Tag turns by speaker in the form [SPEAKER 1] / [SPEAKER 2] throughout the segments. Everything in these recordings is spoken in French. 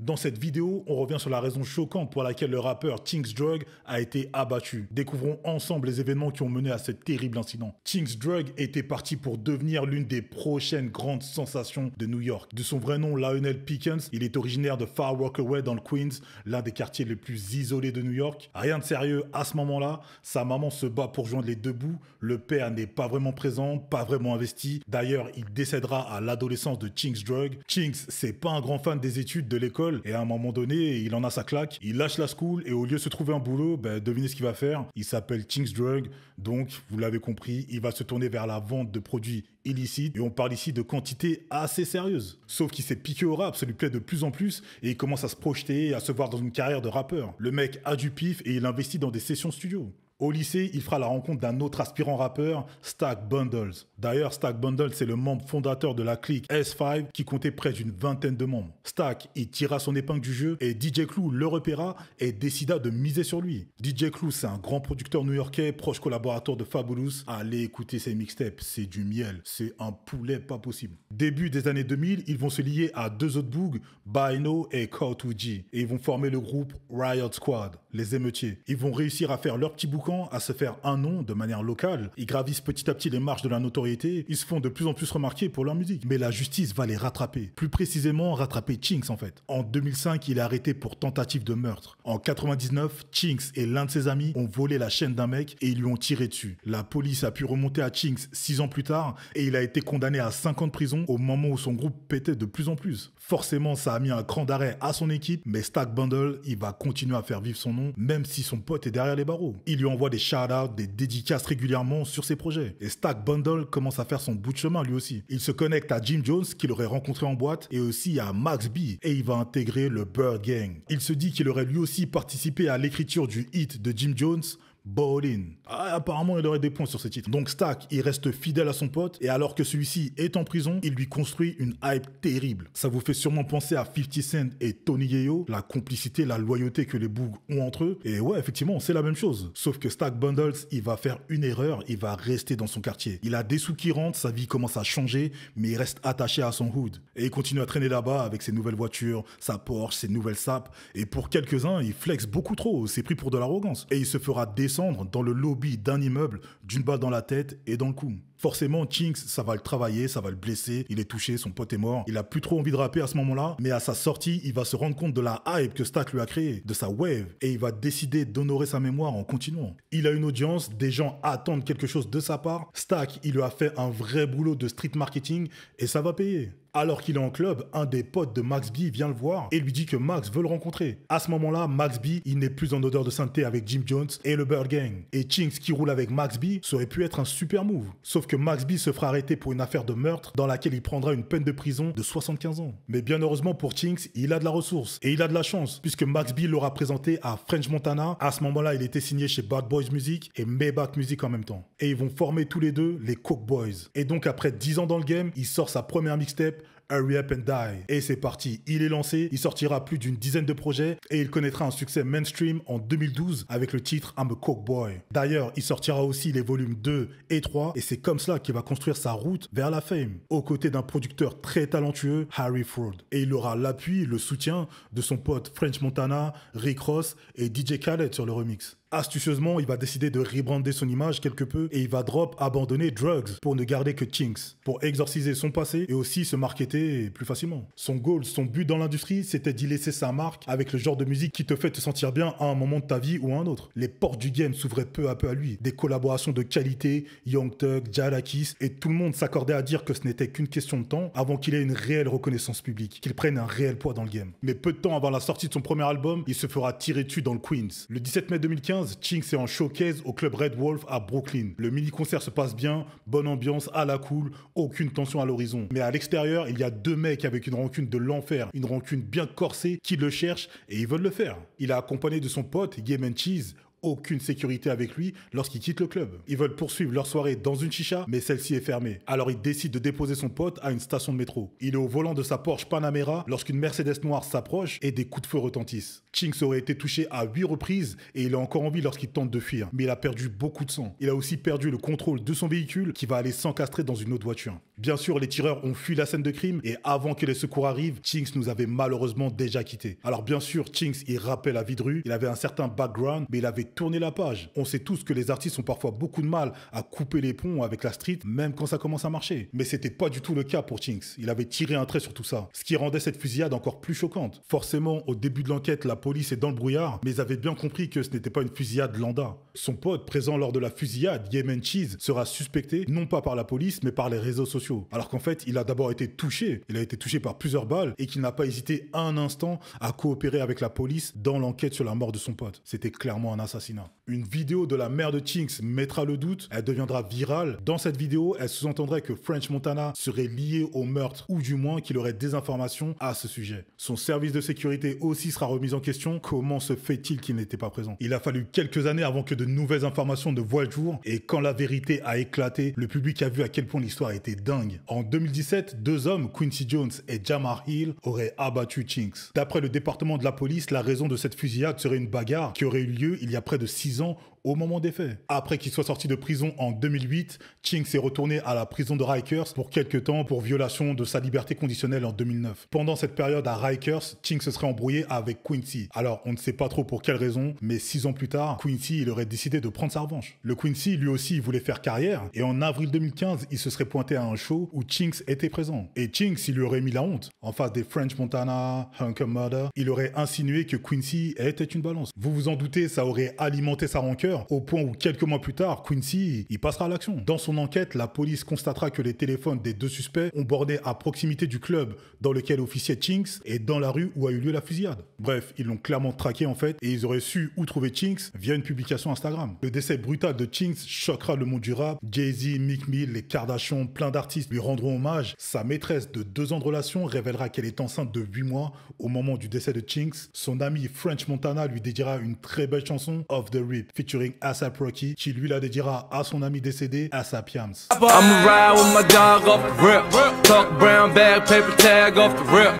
[SPEAKER 1] Dans cette vidéo, on revient sur la raison choquante pour laquelle le rappeur Tink's Drug a été abattu. Découvrons ensemble les événements qui ont mené à ce terrible incident. Tink's Drug était parti pour devenir l'une des prochaines grandes sensations de New York. De son vrai nom, Lionel Pickens, il est originaire de Far Rockaway dans le Queens, l'un des quartiers les plus isolés de New York. Rien de sérieux à ce moment-là, sa maman se bat pour joindre les deux bouts, le père n'est pas vraiment présent, pas vraiment investi. D'ailleurs, il décédera à l'adolescence de Tink's Drug. Tinks, c'est pas un grand fan des études de l'école et à un moment donné, il en a sa claque, il lâche la school et au lieu de se trouver un boulot, ben, devinez ce qu'il va faire. Il s'appelle King's Drug, donc vous l'avez compris, il va se tourner vers la vente de produits illicites et on parle ici de quantités assez sérieuses. Sauf qu'il s'est piqué au rap, ça lui plaît de plus en plus et il commence à se projeter à se voir dans une carrière de rappeur. Le mec a du pif et il investit dans des sessions studio. Au lycée, il fera la rencontre d'un autre aspirant rappeur, Stack Bundles. D'ailleurs, Stack Bundles c'est le membre fondateur de la clique S5 qui comptait près d'une vingtaine de membres. Stack il tira son épingle du jeu et DJ Clou le repéra et décida de miser sur lui. DJ Clou, c'est un grand producteur new-yorkais, proche collaborateur de Fabulous. Allez écouter ses mixtapes, c'est du miel, c'est un poulet pas possible. Début des années 2000, ils vont se lier à deux autres bougs, Bino et cow 2 g et ils vont former le groupe Riot Squad, les émeutiers. Ils vont réussir à faire leur petit boucan à se faire un nom de manière locale. Ils gravissent petit à petit les marches de la notoriété, ils se font de plus en plus remarquer pour leur musique. Mais la justice va les rattraper. Plus précisément, rattraper Chinks en fait. En 2005, il est arrêté pour tentative de meurtre. En 99, Chinks et l'un de ses amis ont volé la chaîne d'un mec et ils lui ont tiré dessus. La police a pu remonter à Chinks six ans plus tard et il a été condamné à 5 ans de prison au moment où son groupe pétait de plus en plus. Forcément, ça a mis un cran d'arrêt à son équipe, mais Stack Bundle, il va continuer à faire vivre son nom, même si son pote est derrière les barreaux. Il lui envoie des shout-outs, des dédicaces régulièrement sur ses projets. Et Stack Bundle commence à faire son bout de chemin lui aussi. Il se connecte à Jim Jones, qu'il aurait rencontré en boîte, et aussi à Max B, et il va intégrer le Bird Gang. Il se dit qu'il aurait lui aussi participé à l'écriture du hit de Jim Jones, Bowling. Ah, apparemment, il aurait des points sur ce titre. Donc Stack, il reste fidèle à son pote, et alors que celui-ci est en prison, il lui construit une hype terrible. Ça vous fait sûrement penser à 50 Cent et Tony Yeo, la complicité, la loyauté que les Boogs ont entre eux. Et ouais, effectivement, c'est la même chose. Sauf que Stack Bundles, il va faire une erreur, il va rester dans son quartier. Il a des sous qui rentrent, sa vie commence à changer, mais il reste attaché à son hood. Et il continue à traîner là-bas avec ses nouvelles voitures, sa Porsche, ses nouvelles sapes. Et pour quelques-uns, il flexe beaucoup trop, c'est pris pour de l'arrogance. Et il se fera des dans le lobby d'un immeuble d'une balle dans la tête et dans le cou. Forcément, Chinks, ça va le travailler, ça va le blesser, il est touché, son pote est mort, il a plus trop envie de rapper à ce moment-là, mais à sa sortie, il va se rendre compte de la hype que Stack lui a créée, de sa wave, et il va décider d'honorer sa mémoire en continuant. Il a une audience, des gens attendent quelque chose de sa part, Stack, il lui a fait un vrai boulot de street marketing, et ça va payer. Alors qu'il est en club, un des potes de Max B vient le voir et lui dit que Max veut le rencontrer. À ce moment-là, Max B, il n'est plus en odeur de sainteté avec Jim Jones et le Bird Gang. Et Chinx qui roule avec Max B, ça aurait pu être un super move. Sauf que Max B se fera arrêter pour une affaire de meurtre dans laquelle il prendra une peine de prison de 75 ans. Mais bien heureusement pour Chinx, il a de la ressource et il a de la chance puisque Max B l'aura présenté à French Montana. À ce moment-là, il était signé chez Bad Boys Music et Maybach Music en même temps. Et ils vont former tous les deux les Coke Boys. Et donc après 10 ans dans le game, il sort sa première mixtape Hurry Up and Die. Et c'est parti, il est lancé, il sortira plus d'une dizaine de projets et il connaîtra un succès mainstream en 2012 avec le titre I'm a Coke Boy. D'ailleurs, il sortira aussi les volumes 2 et 3 et c'est comme cela qu'il va construire sa route vers la fame, aux côtés d'un producteur très talentueux, Harry Ford. Et il aura l'appui, le soutien de son pote French Montana, Rick Ross et DJ Khaled sur le remix. Astucieusement, il va décider de rebrander son image quelque peu et il va drop abandonner Drugs pour ne garder que Chinks, pour exorciser son passé et aussi se marketer plus facilement. Son goal, son but dans l'industrie, c'était d'y laisser sa marque avec le genre de musique qui te fait te sentir bien à un moment de ta vie ou à un autre. Les portes du game s'ouvraient peu à peu à lui. Des collaborations de qualité, Young Thug, Jalakis, et tout le monde s'accordait à dire que ce n'était qu'une question de temps avant qu'il ait une réelle reconnaissance publique, qu'il prenne un réel poids dans le game. Mais peu de temps avant la sortie de son premier album, il se fera tirer dessus dans le Queens. Le 17 mai 2015, Ching c'est en showcase au club Red Wolf à Brooklyn. Le mini-concert se passe bien, bonne ambiance, à la cool, aucune tension à l'horizon. Mais à l'extérieur, il y a deux mecs avec une rancune de l'enfer, une rancune bien corsée qui le cherchent et ils veulent le faire. Il est accompagné de son pote, Game and Cheese, aucune sécurité avec lui lorsqu'il quitte le club. Ils veulent poursuivre leur soirée dans une chicha, mais celle-ci est fermée. Alors il décide de déposer son pote à une station de métro. Il est au volant de sa Porsche Panamera lorsqu'une Mercedes noire s'approche et des coups de feu retentissent. Chinks aurait été touché à 8 reprises et il est encore en vie lorsqu'il tente de fuir, mais il a perdu beaucoup de sang. Il a aussi perdu le contrôle de son véhicule qui va aller s'encastrer dans une autre voiture. Bien sûr, les tireurs ont fui la scène de crime et avant que les secours arrivent, Chinks nous avait malheureusement déjà quitté. Alors bien sûr, Chinks, il rappelle à Vidru, il avait un certain background, mais il avait tourner la page. On sait tous que les artistes ont parfois beaucoup de mal à couper les ponts avec la street, même quand ça commence à marcher. Mais c'était pas du tout le cas pour Chinx. Il avait tiré un trait sur tout ça, ce qui rendait cette fusillade encore plus choquante. Forcément, au début de l'enquête, la police est dans le brouillard, mais ils avaient bien compris que ce n'était pas une fusillade lambda. Son pote, présent lors de la fusillade, Yemen Cheese, sera suspecté non pas par la police, mais par les réseaux sociaux. Alors qu'en fait, il a d'abord été touché, il a été touché par plusieurs balles et qu'il n'a pas hésité un instant à coopérer avec la police dans l'enquête sur la mort de son pote. C'était clairement un assassin. Une vidéo de la mère de Chinks mettra le doute, elle deviendra virale. Dans cette vidéo, elle sous-entendrait que French Montana serait lié au meurtre ou du moins qu'il aurait des informations à ce sujet. Son service de sécurité aussi sera remis en question. Comment se fait-il qu'il n'était pas présent Il a fallu quelques années avant que de nouvelles informations ne voient le jour et quand la vérité a éclaté, le public a vu à quel point l'histoire était dingue. En 2017, deux hommes, Quincy Jones et Jamar Hill, auraient abattu Chinks. D'après le département de la police, la raison de cette fusillade serait une bagarre qui aurait eu lieu il y a près de 6 ans au moment des faits. Après qu'il soit sorti de prison en 2008, Ching s'est retourné à la prison de Rikers pour quelques temps pour violation de sa liberté conditionnelle en 2009. Pendant cette période à Rikers, Ching se serait embrouillé avec Quincy. Alors on ne sait pas trop pour quelle raison, mais six ans plus tard, Quincy il aurait décidé de prendre sa revanche. Le Quincy lui aussi voulait faire carrière et en avril 2015 il se serait pointé à un show où Ching était présent. Et Ching il lui aurait mis la honte en face des French Montana, Hunker Murder. Il aurait insinué que Quincy était une balance. Vous vous en doutez, ça aurait alimenté sa rancœur au point où quelques mois plus tard, Quincy y passera à l'action. Dans son enquête, la police constatera que les téléphones des deux suspects ont bordé à proximité du club dans lequel officiait Chinx et dans la rue où a eu lieu la fusillade. Bref, ils l'ont clairement traqué en fait et ils auraient su où trouver Chinx via une publication Instagram. Le décès brutal de Chinx choquera le monde du rap. Jay-Z, Mick Mill, les Kardashians, plein d'artistes lui rendront hommage. Sa maîtresse de deux ans de relation révélera qu'elle est enceinte de 8 mois au moment du décès de Chinx. Son ami French Montana lui dédiera une très belle chanson, of the Rip, featuring featuring qui lui la dédiera à son ami décédé, ASAP Yams.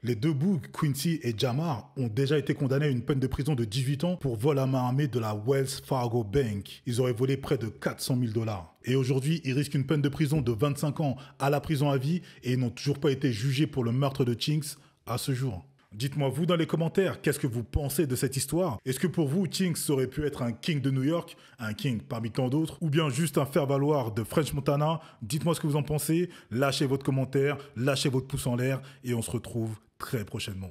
[SPEAKER 1] Les deux bougs, Quincy et Jamar, ont déjà été condamnés à une peine de prison de 18 ans pour vol à main armée de la Wells Fargo Bank. Ils auraient volé près de 400 000 dollars. Et aujourd'hui, ils risquent une peine de prison de 25 ans à la prison à vie et n'ont toujours pas été jugés pour le meurtre de Chinks à ce jour. Dites-moi vous dans les commentaires, qu'est-ce que vous pensez de cette histoire Est-ce que pour vous, Kings aurait pu être un King de New York, un King parmi tant d'autres, ou bien juste un faire-valoir de French Montana Dites-moi ce que vous en pensez, lâchez votre commentaire, lâchez votre pouce en l'air, et on se retrouve très prochainement.